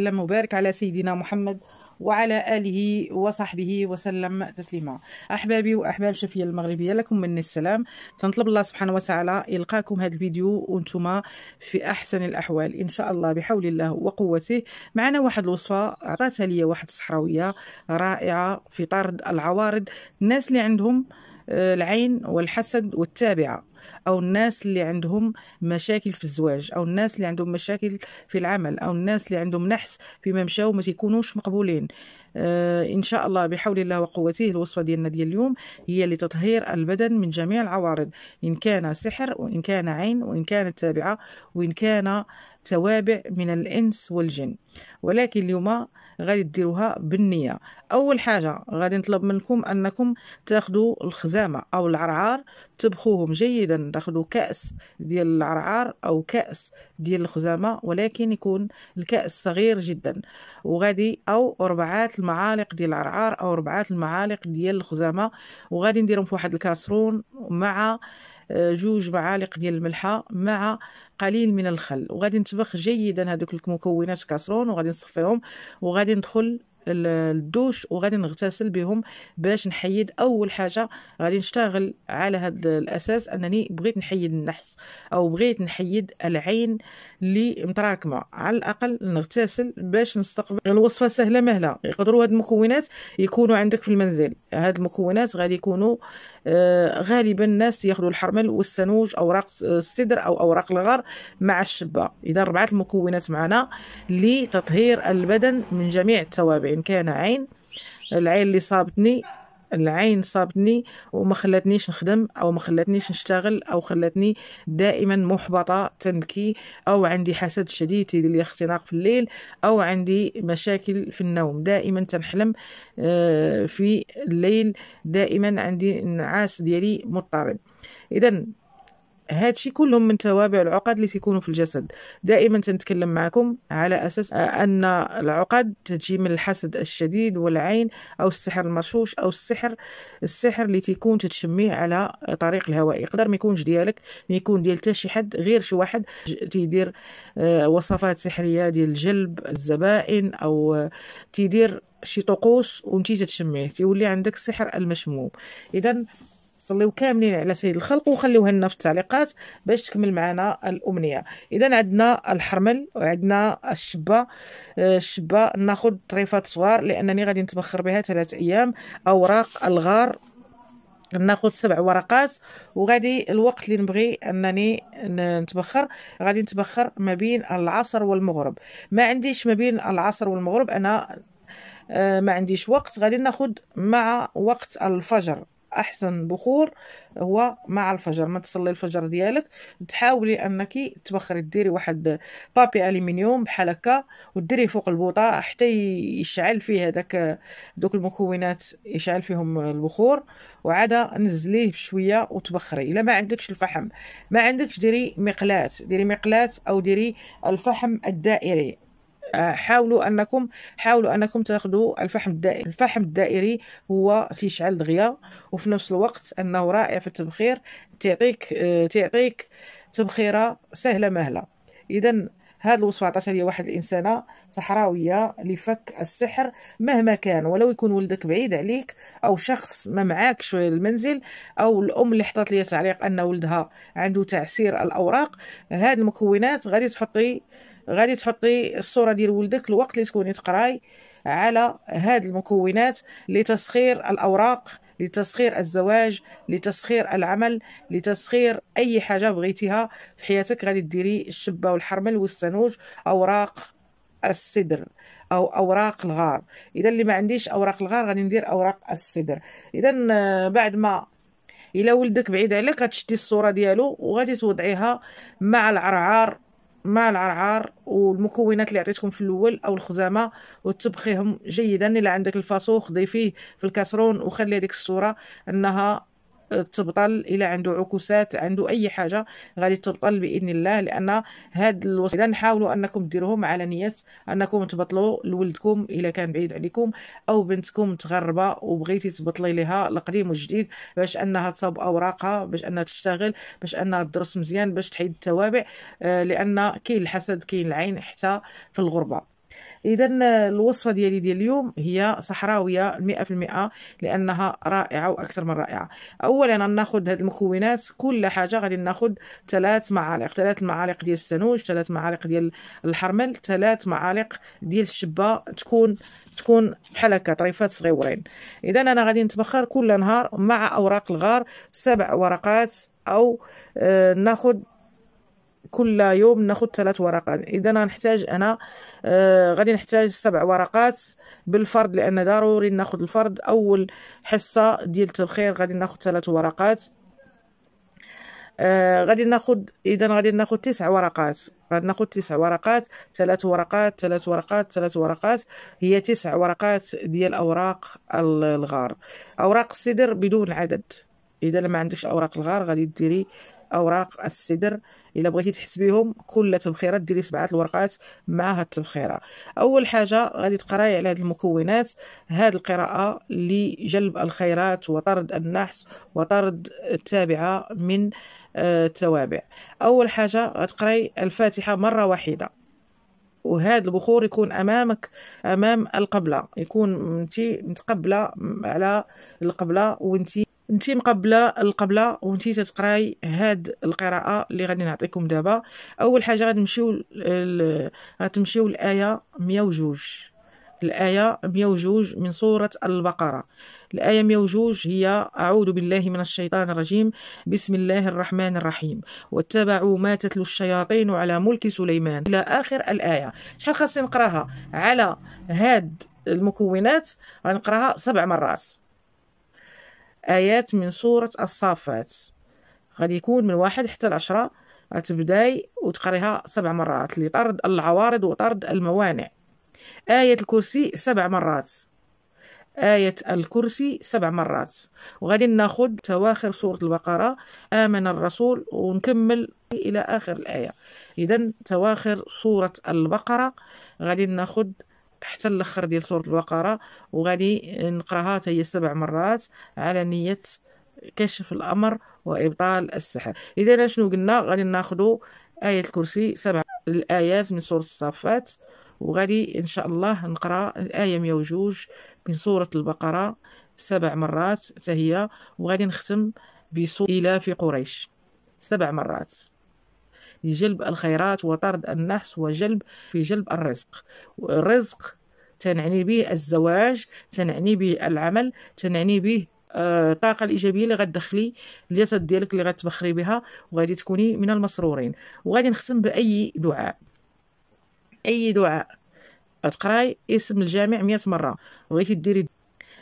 وسلم وبارك على سيدنا محمد وعلى آله وصحبه وسلم تسليما أحبابي وأحباب شفية المغربية لكم مني السلام تنطلب الله سبحانه وتعالى يلقاكم هذا الفيديو وانتم في أحسن الأحوال إن شاء الله بحول الله وقوته معنا واحد الوصفة عطاتها لي واحد الصحراوية رائعة في طرد العوارض الناس اللي عندهم آه، العين والحسد والتابعة او الناس اللي عندهم مشاكل في الزواج او الناس اللي عندهم مشاكل في العمل او الناس اللي عندهم نحس فيما مشاو ما تيكونوش مقبولين آه ان شاء الله بحول الله وقوته الوصفه ديالنا ديال اليوم هي لتطهير البدن من جميع العوارض ان كان سحر وان كان عين وان كانت تابعه وان كان توابع من الانس والجن ولكن اليوم غادي ديروها بالنيه اول حاجه غادي نطلب منكم انكم تاخذوا الخزامه او العرعار تبخوهم جيدا تاخذوا كاس ديال العرعار او كاس ديال الخزامه ولكن يكون الكاس صغير جدا وغادي او ربعات المعالق ديال العرعار او ربعات المعالق ديال الخزامه وغادي نديرهم في واحد الكاسرون مع آه، جوج معالق ديال الملحه مع قليل من الخل وغادي نتبخ جيدا هذوك المكونات كاسرون وغادي نصفيهم وغادي ندخل الدوش وغادي نغتسل بهم باش نحيد اول حاجه غادي نشتغل على هذا الاساس انني بغيت نحيد النحس او بغيت نحيد العين اللي متراكمه على الاقل نغتسل باش نستقبل الوصفه سهله مهله يقدروا هاد المكونات يكونوا عندك في المنزل هاد المكونات غادي يكونوا آه غالبا الناس ياخذوا الحرمل والسنوج اوراق السدر او اوراق الغار مع الشبه اذا ربعات المكونات معنا لتطهير البدن من جميع التوابع وإن كان عين العين اللي صابتني العين صابتني وما خلاتنيش نخدم او ما خلاتنيش نشتغل او خلاتني دائما محبطه تنبكي او عندي حسد شديد يدير اختناق في الليل او عندي مشاكل في النوم دائما تنحلم آه، في الليل دائما عندي النعاس ديالي مضطرب اذا هادشي كلهم من توابع العقد اللي تيكونوا في الجسد دائما تنتكلم معكم على اساس ان العقد تجي من الحسد الشديد والعين او السحر المرشوش او السحر السحر اللي تيكون تتشميه على طريق الهواء يقدر ما يكونش ديالك ما يكون ديال حتى شي حد غير شي واحد تيدير آه، وصفات سحريه ديال جلب الزبائن او آه، تيدير شي طقوس وانت تتشميه تيولي عندك السحر المشموم اذا صليو كاملين على سيد الخلق وخليوها لنا في التعليقات باش تكمل معنا الامنيه اذا عندنا الحرمل وعندنا الشبه آه، الشبه ناخذ طريفات صغار لانني غادي نتبخر بها ثلاث ايام اوراق الغار ناخذ سبع ورقات وغادي الوقت اللي نبغي انني نتبخر غادي نتبخر ما بين العصر والمغرب ما عنديش ما بين العصر والمغرب انا آه، ما عنديش وقت غادي ناخد مع وقت الفجر احسن بخور هو مع الفجر ما تصلي الفجر ديالك تحاولي انك تبخري ديري واحد بابي الومنيوم بحال هكا وديريه فوق البوطه حتى يشعل فيه هذاك دوك المكونات يشعل فيهم البخور وعاد نزليه بشويه وتبخري الا ما عندكش الفحم ما عندكش ديري مقلاه ديري مقلاه او ديري الفحم الدائري حاولوا انكم حاولوا انكم تاخذوا الفحم الدائري الفحم الدائري هو تيشعل دغيا وفي نفس الوقت انه رائع في التبخير تعطيك آه، تعطيك تبخيره سهله مهله اذا هذه الوصفه عطاتها لي واحد الانسانه صحراويه لفك السحر مهما كان ولو يكون ولدك بعيد عليك او شخص ما شويه المنزل او الام اللي حطت لي تعليق ان ولدها عنده تعسير الاوراق هذه المكونات غادي تحطي غادي تحطي الصوره ديال ولدك الوقت اللي تكوني تقراي على هاد المكونات لتسخير الاوراق لتسخير الزواج لتسخير العمل لتسخير اي حاجه بغيتيها في حياتك غادي ديري الشبه والحرمل والسنوج اوراق السدر او اوراق الغار اذا اللي ما عنديش اوراق الغار غادي ندير اوراق السدر اذا آه، بعد ما الا ولدك بعيد عليك غتشدي الصوره ديالو وغادي توضعيها مع العرعار مع العرعار والمكونات اللي عطيتكم في الاول او الخزامه وتبخيهم جيدا الا عندك الفاسو ضيفيه فيه في الكاسرون وخلي هذيك الصوره انها تبطل الى عنده عكوسات عنده اي حاجه غادي تبطل باذن الله لان هاد الوسيله نحاولوا انكم ديروهم على نيه انكم تبطلوا لولدكم الى كان بعيد عليكم او بنتكم متغربه وبغيتي تبطلي لها القديم والجديد باش انها تصاوب اوراقها باش انها تشتغل باش انها تدرس مزيان باش تحيد التوابع آه، لان كاين الحسد كاين العين حتى في الغربه اذا الوصفه ديالي ديال اليوم هي صحراويه 100% لانها رائعه واكثر من رائعه اولا ناخذ هاد المكونات كل حاجه غادي ناخذ ثلاث معالق ثلاث معالق ديال السنوج ثلاث معالق ديال الحرمل ثلاث معالق ديال الشبه تكون تكون بحال هكا طريفات صغيورين اذا انا غادي نتبخر كل نهار مع اوراق الغار سبع ورقات او آه، ناخذ كل يوم ناخذ ثلاث ورقات اذا غنحتاج انا آه غادي نحتاج سبع ورقات بالفرد لان ضروري ناخذ الفرد اول حصه ديال التبخير غادي ناخذ ثلاث ورقات آه غادي ناخد اذا غادي ناخد تسع ورقات غادي ناخد تسع ورقات ثلاث ورقات ثلاث ورقات ثلاث ورقات هي تسع ورقات ديال اوراق الغار اوراق السدر بدون عدد اذا ما عندكش اوراق الغار غادي ديري اوراق السدر الا بغيتي تحس بهم كل تبخيره ديري سبعه الورقات مع هاد التبخيره اول حاجه غادي تقراي على هاد المكونات هاد القراءه لجلب الخيرات وطرد النحس وطرد التابعه من التوابع آه، اول حاجه غتقراي الفاتحه مره واحده وهذا البخور يكون امامك امام القبله يكون انت متقبله على القبله وانت انت مقبله القبله وانت تتقراي هاد القراءه اللي غادي نعطيكم دابا اول حاجه غنمشيو غتمشيو الايه 102 الايه 102 من سوره البقره الآية 102 هي أعوذ بالله من الشيطان الرجيم بسم الله الرحمن الرحيم واتبعوا ما تتلو الشياطين على ملك سليمان إلى آخر الآية شحال خاصني نقراها على هاد المكونات غنقراها سبع مرات آيات من سورة الصافات غادي يكون من واحد حتى العشرة غتبداي وتقريها سبع مرات لطرد العوارض وطرد الموانع آية الكرسي سبع مرات آية الكرسي سبع مرات وغادي ناخد تواخر سورة البقرة آمن الرسول ونكمل إلى آخر الآية إذا تواخر سورة البقرة غادي ناخد حتى الاخر ديال سوره البقره وغادي نقراها حتى هي سبع مرات على نيه كشف الامر وابطال السحر اذا شنو قلنا غادي ناخذ ايه الكرسي سبع الايات من سوره الصافات وغادي ان شاء الله نقرا الايه 102 من سوره البقره سبع مرات حتى هي وغادي نختم بسوره إلى في قريش سبع مرات في جلب الخيرات وطرد النحس وجلب في جلب الرزق الرزق تنعني به الزواج تنعني به العمل تنعني به آه، الطاقه الايجابيه اللي غتدخلي الجسد ديالك اللي غتبخري بها وغادي تكوني من المسرورين وغادي نختم باي دعاء اي دعاء تقراي اسم الجامع مئة مره بغيتي ديري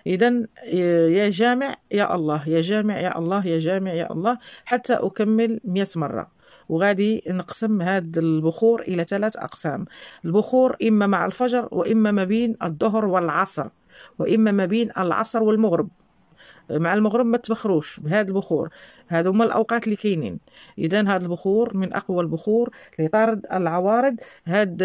اذا آه، يا جامع يا الله يا جامع يا الله يا جامع يا الله حتى اكمل مئة مره وغادي نقسم هذا البخور الى ثلاث اقسام البخور اما مع الفجر واما ما بين الظهر والعصر واما ما بين العصر والمغرب مع المغرب ما تبخروش بهذا البخور هذا هما الاوقات اللي كاينين اذا هذا البخور من اقوى البخور اللي طارد العوارض هاد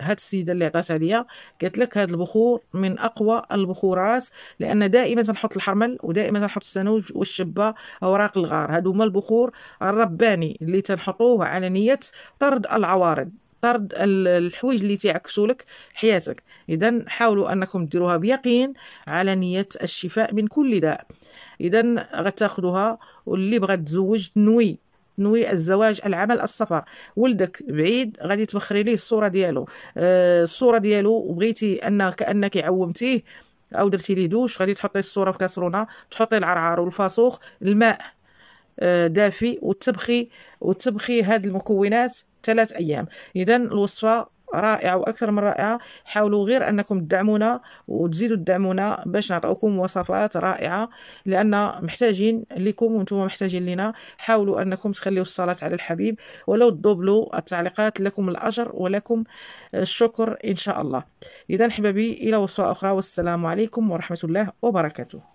هاد السيده اللي عطات عليا قالت لك هذا البخور من اقوى البخورات لان دائما تنحط الحرمل ودائما تنحط السنوج والشبه اوراق الغار هادو هما البخور الرباني اللي تنحطوه على نيه طرد العوارض طرد الحوايج اللي تيعكسوا لك حياتك اذا حاولوا انكم ديروها بيقين على نيه الشفاء من كل داء اذا غتاخذوها واللي بغى تزوج نوي نوي الزواج العمل السفر ولدك بعيد غادي تبخري ليه الصوره ديالو آه الصوره ديالو وبغيتي ان كانك عومتيه او درتي ليه دوش غادي تحطي الصوره في كاسرونه تحطي العرعر والفاسوخ الماء آه، دافي وتبخي وتبخي هذه المكونات ثلاث ايام اذا الوصفه رائعه واكثر من رائعه حاولوا غير انكم تدعمونا وتزيدوا تدعمونا باش نعطيكم وصفات رائعه لان محتاجين لكم وانتم محتاجين لنا حاولوا انكم تخليوا الصلاه على الحبيب ولو تضبلوا التعليقات لكم الاجر ولكم الشكر ان شاء الله اذا حبابي الى وصفه اخرى والسلام عليكم ورحمه الله وبركاته